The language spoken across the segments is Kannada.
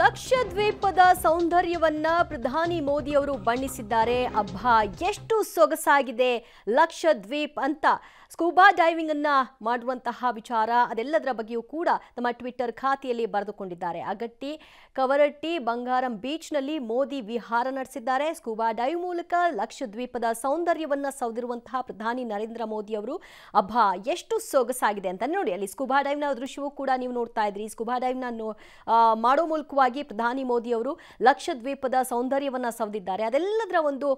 ಲಕ್ಷದ್ವೀಪದ ಸೌಂದರ್ಯವನ್ನ ಪ್ರಧಾನಿ ಮೋದಿ ಅವರು ಬಣ್ಣಿಸಿದ್ದಾರೆ ಅಬ್ಬಾ ಎಷ್ಟು ಸೊಗಸಾಗಿದೆ ಲಕ್ಷದ್ವೀಪ್ ಅಂತ ಸ್ಕೂಬಾ ಡೈವಿಂಗ್ ಅನ್ನ ಮಾಡುವಂತಹ ವಿಚಾರ ಅದೆಲ್ಲದರ ಬಗ್ಗೆಯೂ ಕೂಡ ನಮ್ಮ ಟ್ವಿಟ್ಟರ್ ಖಾತೆಯಲ್ಲಿ ಬರೆದುಕೊಂಡಿದ್ದಾರೆ ಅಗಟ್ಟಿ ಕವರಟ್ಟಿ ಬಂಗಾರಂ ಬೀಚ್ನಲ್ಲಿ ಮೋದಿ ವಿಹಾರ ನಡೆಸಿದ್ದಾರೆ ಸ್ಕೂಬಾ ಡೈವ್ ಮೂಲಕ ಲಕ್ಷದ್ವೀಪದ ಸೌಂದರ್ಯವನ್ನು ಸೌದಿರುವಂತಹ ಪ್ರಧಾನಿ ನರೇಂದ್ರ ಮೋದಿ ಅವರು ಅಬ್ಬಾ ಎಷ್ಟು ಸೊಗಸಾಗಿದೆ ಅಂತ ನೋಡಿ ಅಲ್ಲಿ ಸ್ಕೂಬಾ ಡೈವ್ನ ದೃಶ್ಯವೂ ಕೂಡ ನೀವು ನೋಡ್ತಾ ಇದ್ರಿ ಸ್ಕೂಬಾ ಡೈವ್ನ ಮಾಡೋ ಮೂಲಕವಾಗಿ ಪ್ರಧಾನಿ ಮೋದಿ ಅವರು ಲಕ್ಷದ್ವೀಪದ ಸೌಂದರ್ಯವನ್ನು ಸವದಿದ್ದಾರೆ ಅದೆಲ್ಲದರ ಒಂದು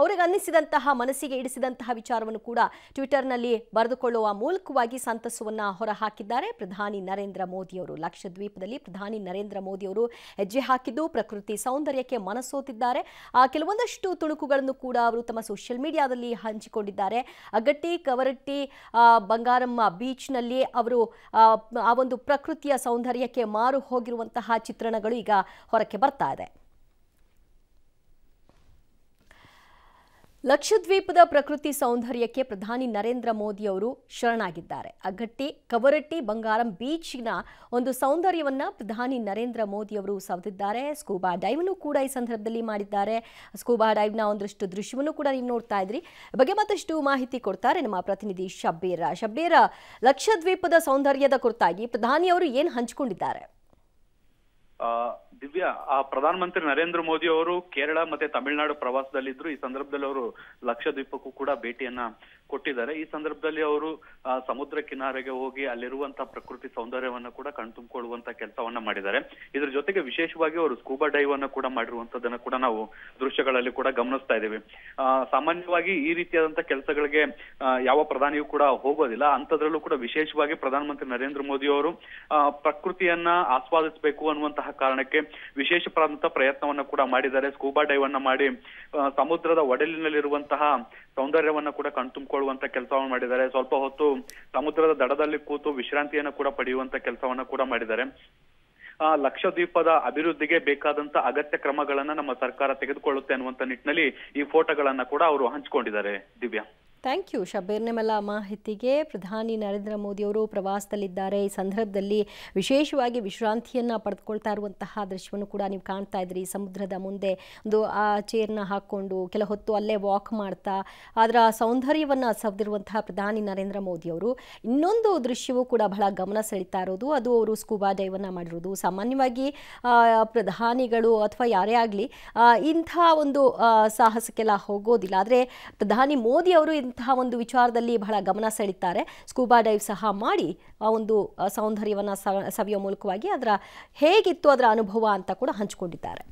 ಅವರಿಗೆ ಅನ್ನಿಸಿದಂತಹ ಮನಸ್ಸಿಗೆ ಇಡಿಸಿದಂತಹ ವಿಚಾರವನ್ನು ಕೂಡ ಟ್ವಿಟರ್ನಲ್ಲಿ ಬರೆದುಕೊಳ್ಳುವ ಮೂಲಕವಾಗಿ ಸಂತಸವನ್ನು ಹೊರಹಾಕಿದ್ದಾರೆ ಪ್ರಧಾನಿ ನರೇಂದ್ರ ಮೋದಿಯವರು ಲಕ್ಷದ್ವೀಪದಲ್ಲಿ ಪ್ರಧಾನಿ ನರೇಂದ್ರ ಮೋದಿಯವರು ಹೆಜ್ಜೆ ಹಾಕಿದ್ದು ಪ್ರಕೃತಿ ಸೌಂದರ್ಯಕ್ಕೆ ಮನಸೋತಿದ್ದಾರೆ ಕೆಲವೊಂದಷ್ಟು ತುಣುಕುಗಳನ್ನು ಕೂಡ ಅವರು ತಮ್ಮ ಸೋಷಿಯಲ್ ಮೀಡಿಯಾದಲ್ಲಿ ಹಂಚಿಕೊಂಡಿದ್ದಾರೆ ಅಗಟ್ಟಿ ಕವರಟ್ಟಿ ಬಂಗಾರಮ್ಮ ಬೀಚ್ನಲ್ಲಿ ಅವರು ಆ ಒಂದು ಪ್ರಕೃತಿಯ ಸೌಂದರ್ಯಕ್ಕೆ ಮಾರು ಹೋಗಿರುವಂತಹ ಚಿತ್ರಣಗಳು ಈಗ ಹೊರಕ್ಕೆ ಬರ್ತಾ ಇದೆ ಲಕ್ಷದ್ವೀಪದ ಪ್ರಕೃತಿ ಸೌಂದರ್ಯಕ್ಕೆ ಪ್ರಧಾನಿ ನರೇಂದ್ರ ಮೋದಿ ಅವರು ಶರಣಾಗಿದ್ದಾರೆ ಅಗಟ್ಟಿ ಕವರಟ್ಟಿ ಬಂಗಾರಂ ಬೀಚ್ನ ಒಂದು ಸೌಂದರ್ಯವನ್ನು ಪ್ರಧಾನಿ ನರೇಂದ್ರ ಮೋದಿ ಅವರು ಸವದಿದ್ದಾರೆ ಸ್ಕೂಬಾ ಡೈವ್ನು ಕೂಡ ಈ ಸಂದರ್ಭದಲ್ಲಿ ಮಾಡಿದ್ದಾರೆ ಸ್ಕೂಬಾ ಡೈವ್ನ ಒಂದಷ್ಟು ದೃಶ್ಯವನ್ನು ಕೂಡ ನೀವು ನೋಡ್ತಾ ಇದ್ರಿ ಬಗ್ಗೆ ಮತ್ತಷ್ಟು ಮಾಹಿತಿ ಕೊಡ್ತಾರೆ ನಮ್ಮ ಪ್ರತಿನಿಧಿ ಶಬ್ಬೀರ ಶಬ್ಬೀರ ಲಕ್ಷದ್ವೀಪದ ಸೌಂದರ್ಯದ ಕುರಿತಾಗಿ ಪ್ರಧಾನಿ ಅವರು ಏನು ಹಂಚಿಕೊಂಡಿದ್ದಾರೆ ದಿವ್ಯಾ ಆ ಪ್ರಧಾನಮಂತ್ರಿ ನರೇಂದ್ರ ಮೋದಿ ಅವರು ಕೇರಳ ಮತ್ತೆ ತಮಿಳುನಾಡು ಪ್ರವಾಸದಲ್ಲಿದ್ದರು ಈ ಸಂದರ್ಭದಲ್ಲಿ ಅವರು ಲಕ್ಷದ್ವೀಪಕ್ಕೂ ಕೂಡ ಭೇಟಿಯನ್ನ ಕೊಟ್ಟಿದ್ದಾರೆ ಈ ಸಂದರ್ಭದಲ್ಲಿ ಅವರು ಸಮುದ್ರ ಕಿನಾರೆಗೆ ಹೋಗಿ ಅಲ್ಲಿರುವಂತಹ ಪ್ರಕೃತಿ ಸೌಂದರ್ಯವನ್ನು ಕೂಡ ಕಣ್ತುಂಬಿಕೊಳ್ಳುವಂತ ಕೆಲಸವನ್ನ ಮಾಡಿದ್ದಾರೆ ಇದ್ರ ಜೊತೆಗೆ ವಿಶೇಷವಾಗಿ ಅವರು ಸ್ಕೂಬಾ ಡೈವ್ ಅನ್ನು ಕೂಡ ಮಾಡಿರುವಂತದನ್ನ ಕೂಡ ನಾವು ದೃಶ್ಯಗಳಲ್ಲಿ ಕೂಡ ಗಮನಿಸ್ತಾ ಇದ್ದೀವಿ ಸಾಮಾನ್ಯವಾಗಿ ಈ ರೀತಿಯಾದಂತಹ ಕೆಲಸಗಳಿಗೆ ಯಾವ ಪ್ರಧಾನಿಯೂ ಕೂಡ ಹೋಗೋದಿಲ್ಲ ಅಂತದ್ರಲ್ಲೂ ಕೂಡ ವಿಶೇಷವಾಗಿ ಪ್ರಧಾನಮಂತ್ರಿ ನರೇಂದ್ರ ಮೋದಿ ಅವರು ಪ್ರಕೃತಿಯನ್ನ ಆಸ್ವಾದಿಸಬೇಕು ಅನ್ನುವಂತಹ ಕಾರಣಕ್ಕೆ ವಿಶೇಷವಾದಂತಹ ಪ್ರಯತ್ನವನ್ನ ಕೂಡ ಮಾಡಿದ್ದಾರೆ ಸ್ಕೂಬಾ ಡೈವ್ ಅನ್ನ ಮಾಡಿ ಸಮುದ್ರದ ಒಡಲಿನಲ್ಲಿರುವಂತಹ ಸೌಂದರ್ಯವನ್ನ ಕೂಡ ಕಣ್ತುಂಬಿಕೊಳ್ಳುವಂತ ಕೆಲಸವನ್ನು ಮಾಡಿದ್ದಾರೆ ಸ್ವಲ್ಪ ಹೊತ್ತು ಸಮುದ್ರದ ದಡದಲ್ಲಿ ಕೂತು ವಿಶ್ರಾಂತಿಯನ್ನು ಕೂಡ ಪಡೆಯುವಂತ ಕೆಲಸವನ್ನ ಕೂಡ ಮಾಡಿದ್ದಾರೆ ಆ ಲಕ್ಷದ್ವೀಪದ ಅಭಿವೃದ್ಧಿಗೆ ಬೇಕಾದಂತ ಅಗತ್ಯ ಕ್ರಮಗಳನ್ನ ನಮ್ಮ ಸರ್ಕಾರ ತೆಗೆದುಕೊಳ್ಳುತ್ತೆ ಅನ್ನುವಂತ ನಿಟ್ಟಿನಲ್ಲಿ ಈ ಫೋಟೋಗಳನ್ನ ಕೂಡ ಅವರು ಹಂಚಿಕೊಂಡಿದ್ದಾರೆ ದಿವ್ಯಾ ಥ್ಯಾಂಕ್ ಯು ಶಬೀರ್ ಮಲಾ ಮಾಹಿತಿಗೆ ಪ್ರಧಾನಿ ನರೇಂದ್ರ ಮೋದಿಯವರು ಪ್ರವಾಸದಲ್ಲಿದ್ದಾರೆ ಈ ಸಂದರ್ಭದಲ್ಲಿ ವಿಶೇಷವಾಗಿ ವಿಶ್ರಾಂತಿಯನ್ನು ಪಡೆದುಕೊಳ್ತಾ ಇರುವಂತಹ ದೃಶ್ಯವನ್ನು ಕೂಡ ನೀವು ಕಾಣ್ತಾ ಇದ್ರಿ ಸಮುದ್ರದ ಮುಂದೆ ಒಂದು ಆ ಚೇರ್ನ ಹಾಕ್ಕೊಂಡು ಕೆಲ ಹೊತ್ತು ಅಲ್ಲೇ ವಾಕ್ ಮಾಡ್ತಾ ಅದರ ಸೌಂದರ್ಯವನ್ನು ಸವಿದಿರುವಂತಹ ಪ್ರಧಾನಿ ನರೇಂದ್ರ ಮೋದಿಯವರು ಇನ್ನೊಂದು ದೃಶ್ಯವೂ ಕೂಡ ಬಹಳ ಗಮನ ಸೆಳೀತಾ ಇರೋದು ಅದು ಅವರು ಸ್ಕೂಬಾ ಡೈವನ್ನು ಮಾಡಿರೋದು ಸಾಮಾನ್ಯವಾಗಿ ಪ್ರಧಾನಿಗಳು ಅಥವಾ ಯಾರೇ ಆಗಲಿ ಇಂಥ ಒಂದು ಸಾಹಸಕ್ಕೆಲ್ಲ ಹೋಗೋದಿಲ್ಲ ಆದರೆ ಪ್ರಧಾನಿ ಮೋದಿ ಅವರು ಇಂತಹ ಒಂದು ವಿಚಾರದಲ್ಲಿ ಬಹಳ ಗಮನ ಸೆಳೀತಾರೆ ಸ್ಕೂಬಾ ಡೈವ್ ಸಹ ಮಾಡಿ ಆ ಒಂದು ಸೌಂದರ್ಯವನ್ನು ಸವಿಯೋ ಮೂಲಕವಾಗಿ ಅದರ ಹೇಗಿತ್ತು ಅದರ ಅನುಭವ ಅಂತ ಕೂಡ ಹಂಚಿಕೊಂಡಿದ್ದಾರೆ